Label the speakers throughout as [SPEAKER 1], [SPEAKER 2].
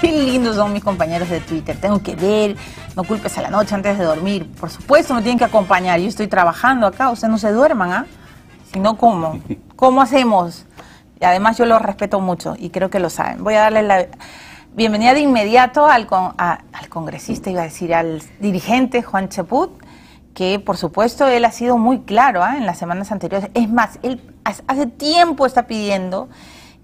[SPEAKER 1] Qué lindos son mis compañeros de Twitter. Tengo que ver, no culpes a la noche antes de dormir. Por supuesto, me tienen que acompañar. Yo estoy trabajando acá, ustedes no se duerman, ¿ah? ¿eh? ¿cómo? ¿Cómo hacemos? Y además yo los respeto mucho y creo que lo saben. Voy a darle la bienvenida de inmediato al, congresista, iba a decir, al dirigente Juan Chaput que por supuesto él ha sido muy claro ¿ah? en las semanas anteriores. Es más, él hace tiempo está pidiendo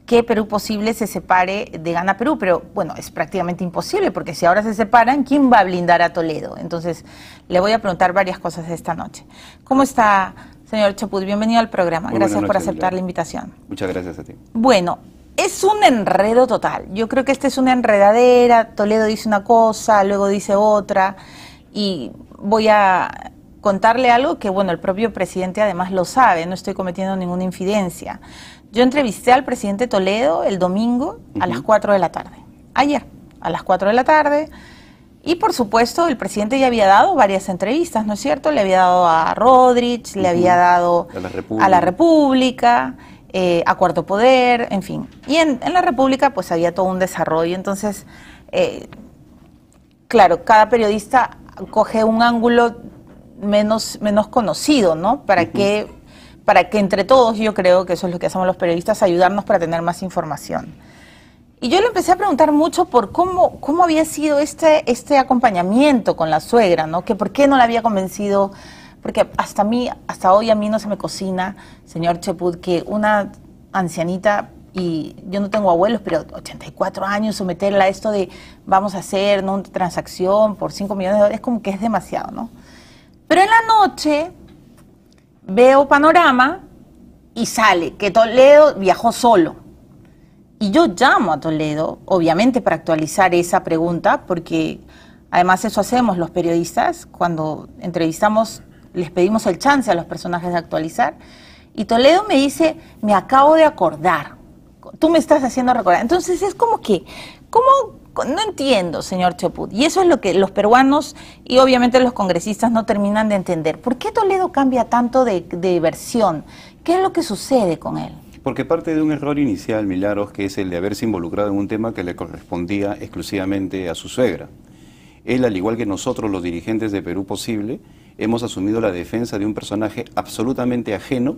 [SPEAKER 1] que Perú posible se separe de Gana Perú, pero bueno, es prácticamente imposible porque si ahora se separan, ¿quién va a blindar a Toledo? Entonces, le voy a preguntar varias cosas esta noche. ¿Cómo está, señor Chaput? Bienvenido al programa. gracias por aceptar la invitación.
[SPEAKER 2] Muchas gracias a ti.
[SPEAKER 1] Bueno, es un enredo total. Yo creo que esta es una enredadera. Toledo dice una cosa, luego dice otra y voy a contarle algo que, bueno, el propio presidente además lo sabe, no estoy cometiendo ninguna infidencia. Yo entrevisté al presidente Toledo el domingo a las 4 de la tarde, ayer, a las 4 de la tarde. Y por supuesto, el presidente ya había dado varias entrevistas, ¿no es cierto? Le había dado a Rodríguez, le había dado a la República, eh, a, Cuarto Poder, en fin. Y en, la República pues había todo un desarrollo. Entonces, eh, claro, cada periodista coge un ángulo menos, menos conocido, ¿no? Para que para que entre todos, yo creo que eso es lo que hacemos los periodistas, ayudarnos para tener más información. Y yo le empecé a preguntar mucho por cómo, cómo había sido este, este acompañamiento con la suegra, ¿no? Que por qué no la había convencido, porque hasta mí, hasta hoy a mí no se me cocina, señor Cheput, que una ancianita y yo no tengo abuelos, pero 84 años, someterla a esto de vamos a hacer una transacción por 5 millones de dólares, como que es demasiado, ¿no? Pero en la noche veo panorama y sale que Toledo viajó solo. Y yo llamo a Toledo, obviamente, para actualizar esa pregunta, porque además eso hacemos los periodistas, cuando entrevistamos les pedimos el chance a los personajes de actualizar. Y Toledo me dice, me acabo de acordar, tú me estás haciendo recordar. Entonces es como que, ¿cómo, no entiendo, señor Choput, y eso es lo que los peruanos y obviamente los congresistas no terminan de entender. ¿Por qué Toledo cambia tanto de, versión? ¿Qué es lo que sucede con él?
[SPEAKER 2] Porque parte de un error inicial, Milaros, que es el de haberse involucrado en un tema que le correspondía exclusivamente a su suegra. Él, al igual que nosotros, los dirigentes de Perú Posible, hemos asumido la defensa de un personaje absolutamente ajeno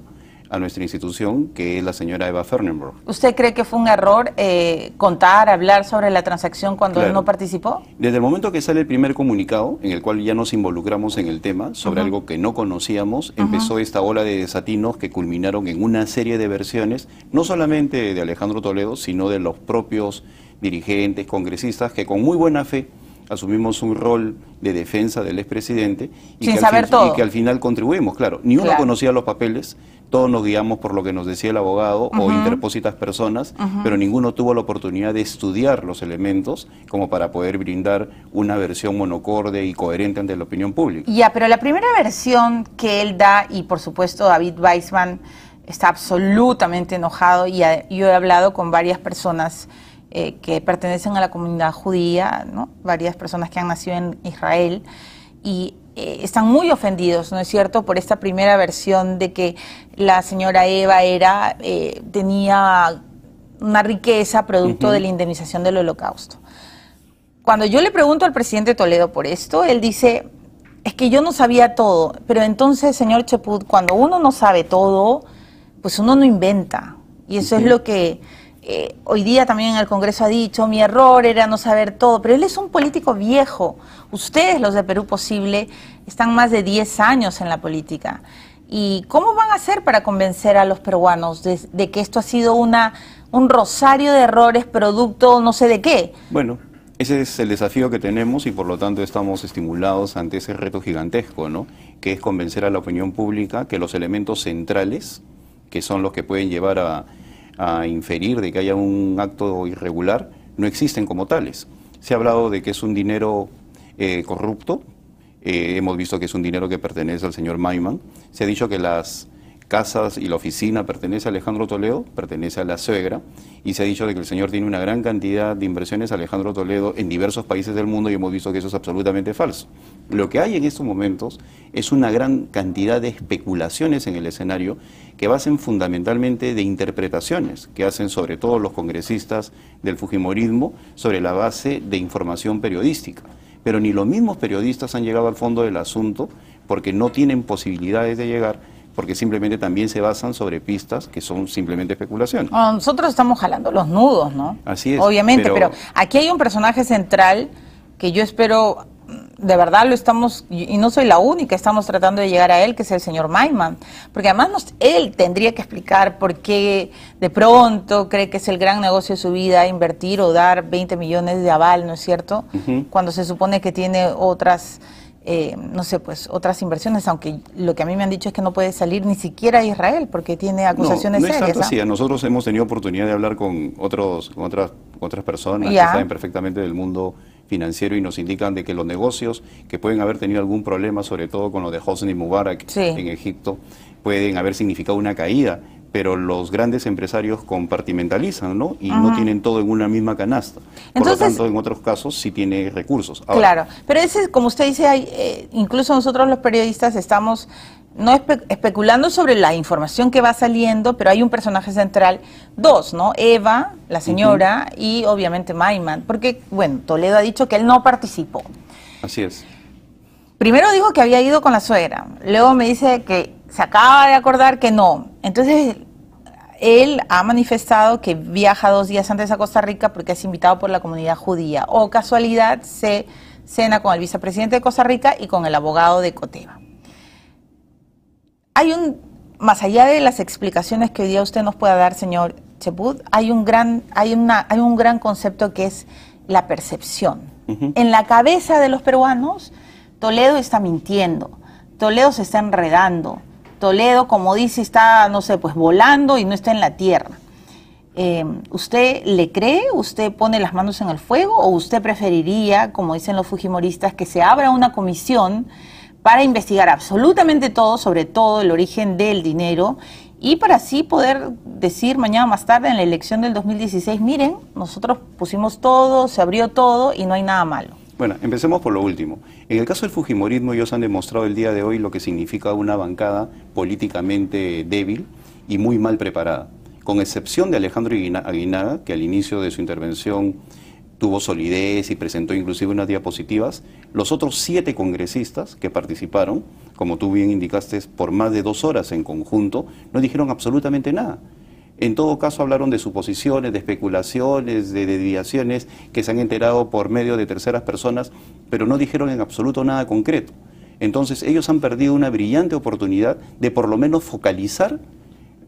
[SPEAKER 2] a nuestra institución, que es la señora Eva Fernenberg.
[SPEAKER 1] ¿Usted cree que fue un error eh, contar, hablar sobre la transacción cuando él no participó?
[SPEAKER 2] Desde el momento que sale el primer comunicado, en el cual ya nos involucramos en el tema, sobre algo que no conocíamos, empezó esta ola de desatinos que culminaron en una serie de versiones, no solamente de Alejandro Toledo, sino de los propios dirigentes, congresistas, que con muy buena fe asumimos un rol de defensa del expresidente y, Sin que, al saber todo. y que al final contribuimos, claro. Ni uno conocía los papeles, todos nos guiamos por lo que nos decía el abogado o interpositas personas, pero ninguno tuvo la oportunidad de estudiar los elementos como para poder brindar una versión monocorde y coherente ante la opinión pública.
[SPEAKER 1] Ya, pero la primera versión que él da, y por supuesto David Weissman está absolutamente enojado, y yo he hablado con varias personas eh, que pertenecen a la comunidad judía, ¿no? varias personas que han nacido en Israel, y eh, están muy ofendidos, ¿no es cierto?, por esta primera versión de que la señora Eva era, eh, tenía una riqueza producto de la indemnización del holocausto. Cuando yo le pregunto al presidente Toledo por esto, él dice, es que yo no sabía todo, pero entonces, señor Chaput, cuando uno no sabe todo, pues uno no inventa. Y eso es lo que eh, hoy día también en el Congreso ha dicho, mi error era no saber todo, pero él es un político viejo. Ustedes, los de Perú Posible, están más de 10 años en la política. ¿Y cómo van a hacer para convencer a los peruanos de, que esto ha sido una, un rosario de errores, producto no sé de qué?
[SPEAKER 2] Bueno, ese es el desafío que tenemos y por lo tanto estamos estimulados ante ese reto gigantesco, ¿no? Que es convencer a la opinión pública que los elementos centrales, que son los que pueden llevar a, a inferir de que haya un acto irregular, no existen como tales. Se ha hablado de que es un dinero eh, corrupto, eh, hemos visto que es un dinero que pertenece al señor Maiman, se ha dicho que las casas y la oficina pertenece a Alejandro Toledo, pertenece a la suegra, y se ha dicho que el señor tiene una gran cantidad de inversiones Alejandro Toledo en diversos países del mundo y hemos visto que eso es absolutamente falso. Lo que hay en estos momentos es una gran cantidad de especulaciones en el escenario que basen fundamentalmente de interpretaciones que hacen sobre todo los congresistas del Fujimorismo sobre la base de información periodística. Pero ni los mismos periodistas han llegado al fondo del asunto porque no tienen posibilidades de llegar porque simplemente también se basan sobre pistas que son simplemente especulaciones.
[SPEAKER 1] nosotros estamos jalando los nudos, ¿no?
[SPEAKER 2] Así es. Obviamente, pero
[SPEAKER 1] aquí hay un personaje central que yo espero de verdad lo estamos, y no soy la única, estamos tratando de llegar a él, que es el señor Maiman, porque además él tendría que explicar por qué de pronto cree que es el gran negocio de su vida invertir o dar 20 millones de aval, ¿no es cierto? Cuando se supone que tiene otras... Eh, no sé, pues otras inversiones, aunque lo que a mí me han dicho es que no puede salir ni siquiera a Israel porque tiene acusaciones no, no Es ¿ah? sí,
[SPEAKER 2] nosotros hemos tenido oportunidad de hablar con, otros, con otras, otras personas que saben perfectamente del mundo financiero y nos indican de que los negocios que pueden haber tenido algún problema, sobre todo con lo de Hosni Mubarak en Egipto, pueden haber significado una caída, pero los grandes empresarios compartimentalizan, ¿no? Y no tienen todo en una misma canasta. Por lo tanto, en otros casos sí tiene recursos. claro,
[SPEAKER 1] pero ese, como usted dice, hay, eh, incluso nosotros los periodistas estamos no especulando sobre la información que va saliendo, pero hay un personaje central, dos, ¿no? Eva, la señora, y obviamente Maiman, porque, bueno, Toledo ha dicho que él no participó. Así es. Primero dijo que había ido con la suegra, luego me dice que se acaba de acordar que no. Entonces, él ha manifestado que viaja dos días antes a Costa Rica porque es invitado por la comunidad judía. O casualidad, se cena con el vicepresidente de Costa Rica y con el abogado de Coteva hay un, más allá de las explicaciones que hoy día usted nos pueda dar, señor Cheput, hay un gran, hay una, hay un gran concepto que es la percepción. En la cabeza de los peruanos, Toledo está mintiendo, Toledo se está enredando, Toledo, como dice, está, no sé, pues volando y no está en la tierra. Em, ¿Usted le cree? ¿Usted pone las manos en el fuego? ¿O usted preferiría, como dicen los fujimoristas, que se abra una comisión para investigar absolutamente todo, sobre todo el origen del dinero, y para así poder decir mañana más tarde en la elección del 2016, miren, nosotros pusimos todo, se abrió todo y no hay nada malo.
[SPEAKER 2] Bueno, empecemos por lo último. En el caso del Fujimorismo, ellos han demostrado el día de hoy lo que significa una bancada políticamente débil y muy mal preparada, con excepción de Alejandro Aguinaga, que al inicio de su intervención tuvo solidez y presentó inclusive unas diapositivas. Los otros siete congresistas que participaron, como tú bien indicaste, por más de dos horas en conjunto, no dijeron absolutamente nada. En todo caso hablaron de suposiciones, de especulaciones, de desviaciones que se han enterado por medio de terceras personas, pero no dijeron en absoluto nada concreto. Entonces ellos han perdido una brillante oportunidad de por lo menos focalizar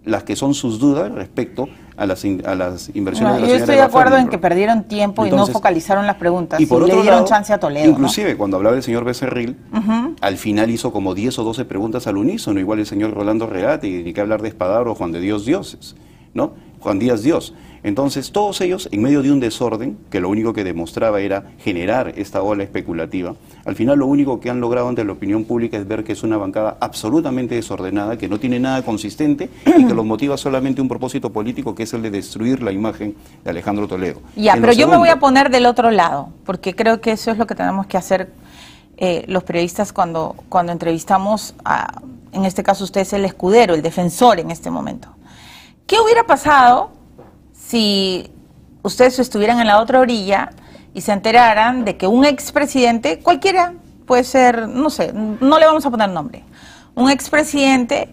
[SPEAKER 2] las que son sus dudas respecto a las, a las inversiones de la Yo estoy de acuerdo en
[SPEAKER 1] que perdieron tiempo y no focalizaron las preguntas. Y por le dieron chance a Toledo. Inclusive,
[SPEAKER 2] cuando hablaba el señor Becerril, al final hizo como 10 o 12 preguntas al unísono, igual el señor Rolando Regate, y ni que hablar de Espadaro, Juan de Dios Dioses, ¿no? Juan Díaz Dios. Entonces, todos ellos, en medio de un desorden, que lo único que demostraba era generar esta ola especulativa, al final lo único que han logrado ante la opinión pública es ver que es una bancada absolutamente desordenada, que no tiene nada consistente y que los motiva solamente un propósito político, que es el de destruir la imagen de Alejandro Toledo. Ya, pero yo me voy a
[SPEAKER 1] poner del otro lado, porque creo que eso es lo que tenemos que hacer eh, los periodistas cuando, cuando entrevistamos a, en este caso usted es el escudero, el defensor en este momento. ¿Qué hubiera pasado? si ustedes estuvieran en la otra orilla y se enteraran de que un expresidente, cualquiera, puede ser, no sé, no le vamos a poner nombre, un expresidente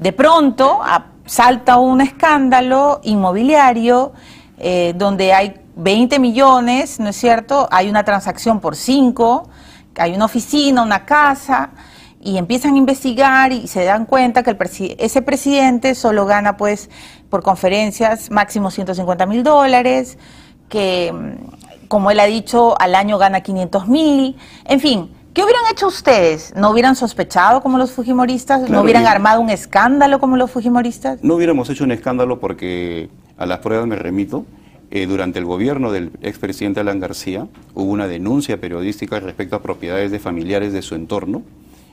[SPEAKER 1] de pronto salta un escándalo inmobiliario eh, donde hay 20 millones, ¿no es cierto? Hay una transacción por 5, hay una oficina, una casa, y empiezan a investigar y se dan cuenta que el ese presidente solo gana pues por conferencias máximo 150 mil dólares, que mm, como él ha dicho al año gana 500 mil, en fin. ¿Qué hubieran hecho ustedes? ¿No hubieran sospechado como los fujimoristas? ¿No hubieran armado un escándalo como los fujimoristas?
[SPEAKER 2] No hubiéramos hecho un escándalo porque a las pruebas me remito. Eh, durante el gobierno del expresidente Alan García hubo una denuncia periodística respecto a propiedades de familiares de su entorno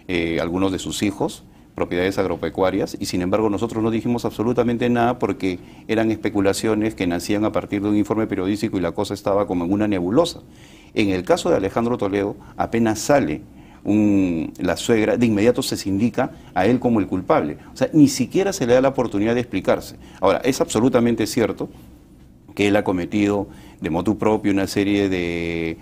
[SPEAKER 2] eh, algunos de sus hijos, propiedades agropecuarias, y sin embargo nosotros no dijimos absolutamente nada porque eran especulaciones que nacían a partir de un informe periodístico y la cosa estaba como en una nebulosa. En el caso de Alejandro Toledo, apenas sale la suegra, de inmediato se sindica a él como el culpable. O sea, ni siquiera se le da la oportunidad de explicarse. Ahora, es absolutamente cierto que él ha cometido de motu propio una serie de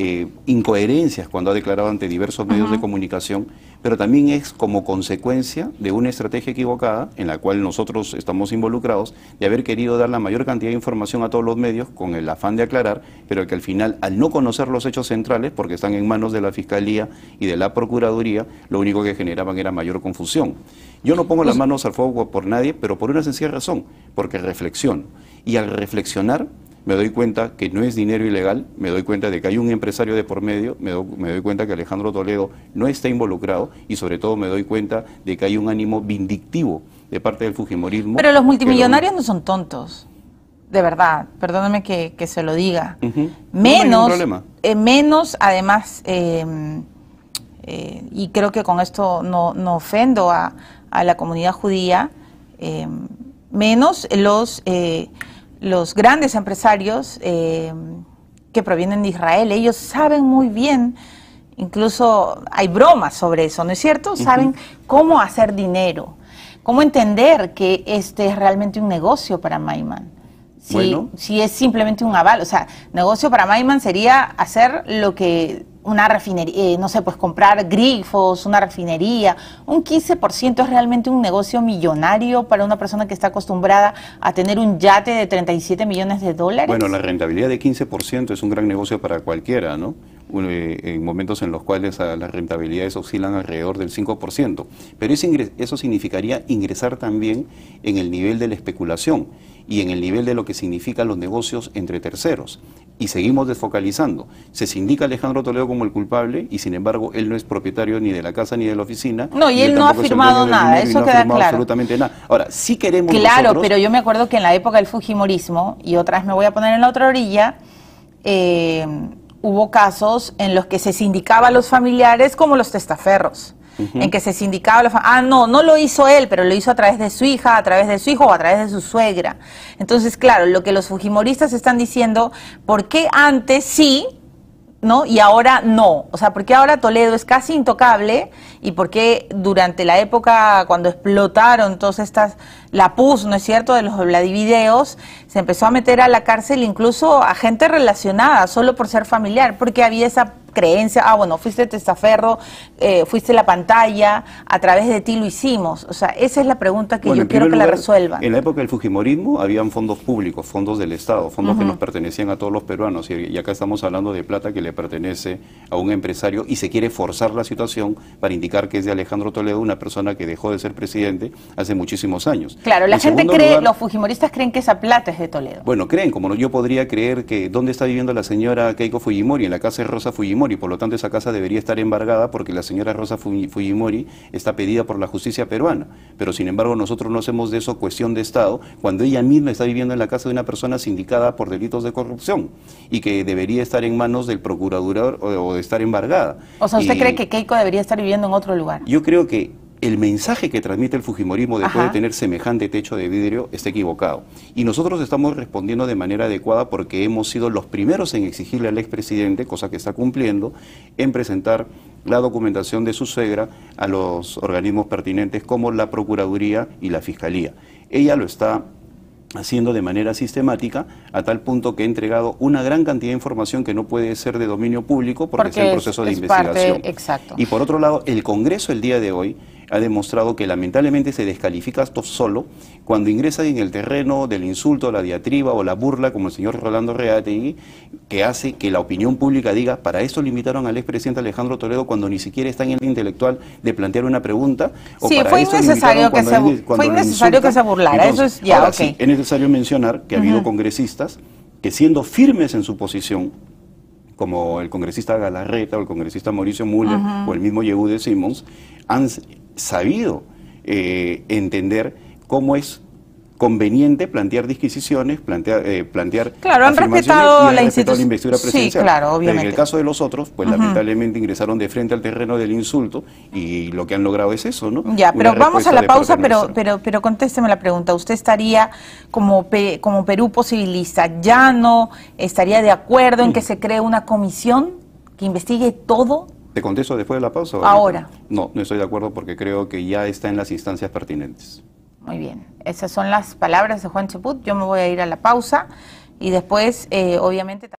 [SPEAKER 2] eh, incoherencias cuando ha declarado ante diversos medios de comunicación, pero también es como consecuencia de una estrategia equivocada en la cual nosotros estamos involucrados de haber querido dar la mayor cantidad de información a todos los medios con el afán de aclarar, pero que al final, al no conocer los hechos centrales, porque están en manos de la Fiscalía y de la Procuraduría, lo único que generaban era mayor confusión. Yo no pongo las pues manos al fuego por nadie, pero por una sencilla razón, porque reflexiono. Y al reflexionar, me doy cuenta que no es dinero ilegal, me doy cuenta de que hay un empresario de por medio, me, doy cuenta que Alejandro Toledo no está involucrado y sobre todo me doy cuenta de que hay un ánimo vindictivo de parte del Fujimorismo. Pero los multimillonarios
[SPEAKER 1] no son tontos, de verdad, perdóname que, se lo diga. Menos, eh, menos además, em, eh, y creo que con esto no, ofendo a, la comunidad judía, em, menos los eh, los grandes empresarios eh, que provienen de Israel, ellos saben muy bien, incluso hay bromas sobre eso, ¿no es cierto? Saben cómo hacer dinero, cómo entender que este es realmente un negocio para Maiman si, si es simplemente un aval. O sea, negocio para Maiman sería hacer lo que una refinería, eh, no sé, pues comprar grifos, una refinería, un 15% es realmente un negocio millonario para una persona que está acostumbrada a tener un yate de 37 millones de dólares. Bueno, la
[SPEAKER 2] rentabilidad de 15% es un gran negocio para cualquiera, ¿no? Eh, en momentos en los cuales ah, las rentabilidades oscilan alrededor del 5%. Pero eso significaría ingresar también en el nivel de la especulación y en el nivel de lo que significan los negocios entre terceros. Y seguimos desfocalizando. Se sindica Alejandro Toledo como el culpable y sin embargo él no es propietario ni de la casa ni de la oficina. No, y él, no ha firmado nada, eso queda claro. absolutamente nada. Ahora, sí queremos... Claro, pero yo
[SPEAKER 1] me acuerdo que en la época del Fujimorismo, y otras me voy a poner en la otra orilla, eh, hubo casos en los que se sindicaba a los familiares como los testaferros en que se sindicaba la Ah, no, no lo hizo él, pero lo hizo a través de su hija, a través de su hijo o a través de su suegra. Entonces, claro, lo que los fujimoristas están diciendo, ¿por qué antes sí ¿no? Y ahora no. O sea, ¿por qué ahora Toledo es casi intocable y ¿por qué durante la época cuando explotaron todas estas, la PUS, ¿no es cierto?, de los Vladivideos, se empezó a meter a la cárcel incluso a gente relacionada, solo por ser familiar, porque había esa creencia, ah, bueno, fuiste testaferro, eh, fuiste la pantalla, a través de ti lo hicimos. O sea, esa es la pregunta que yo quiero que la resuelvan.
[SPEAKER 2] En la época del Fujimorismo habían fondos públicos, fondos del Estado, fondos que nos pertenecían a todos los peruanos. Y, acá estamos hablando de plata que le pertenece a un empresario y se quiere forzar la situación para indicar que es de Alejandro Toledo, una persona que dejó de ser presidente hace muchísimos años. Claro, la gente cree, los
[SPEAKER 1] fujimoristas creen que esa plata es de Toledo.
[SPEAKER 2] Bueno, creen, como yo podría creer que dónde está viviendo la señora Keiko Fujimori, en la casa de Rosa Fujimori y por lo tanto esa casa debería estar embargada porque la señora Rosa Fujimori está pedida por la justicia peruana, pero sin embargo nosotros no hacemos de eso cuestión de Estado cuando ella misma está viviendo en la casa de una persona sindicada por delitos de corrupción y que debería estar en manos del procurador o, de estar embargada. O sea, ¿usted cree que
[SPEAKER 1] Keiko debería estar viviendo en otro lugar?
[SPEAKER 2] Yo creo que el mensaje que transmite el Fujimorismo después poder de tener semejante techo de vidrio está equivocado. Y nosotros estamos respondiendo de manera adecuada porque hemos sido los primeros en exigirle al expresidente, cosa que está cumpliendo, en presentar la documentación de su cegra a los organismos pertinentes como la Procuraduría y la Fiscalía. Ella lo está haciendo de manera sistemática, a tal punto que ha entregado una gran cantidad de información que no puede ser de dominio público porque, es está proceso de investigación. exacto. Y por otro lado, el Congreso el día de hoy ha demostrado que lamentablemente se descalifica esto solo cuando ingresa en el terreno del insulto, la diatriba o la burla, como el señor Rolando Reategui, que hace que la opinión pública diga, para eso limitaron al expresidente Alejandro Toledo cuando ni siquiera está en el intelectual de plantear una pregunta. sí, fue, eso innecesario que, se, burlara, es es necesario mencionar que ha habido congresistas que siendo firmes en su posición, como el congresista Galarreta o el congresista Mauricio Müller o el mismo Yehude Simmons, han, sabido eh, entender cómo es conveniente plantear disquisiciones, plantear, eh, plantear claro, han respetado la, institución presidencial. Sí, claro, obviamente. En el caso de los otros, pues lamentablemente ingresaron de frente al terreno del insulto y lo que han logrado es eso, ¿no? Ya, pero vamos a la pausa, pero,
[SPEAKER 1] pero, pero contésteme la pregunta. ¿Usted estaría como, como Perú posibilista ¿Ya no estaría de acuerdo en que mm. se cree una comisión que investigue todo
[SPEAKER 2] ¿Te contesto después de la pausa? Ahora. No, no estoy de acuerdo porque creo que ya está en las instancias pertinentes. Muy
[SPEAKER 1] bien. Esas son las palabras de Juan Chaput. Yo me voy a ir a la pausa y después, eh, obviamente...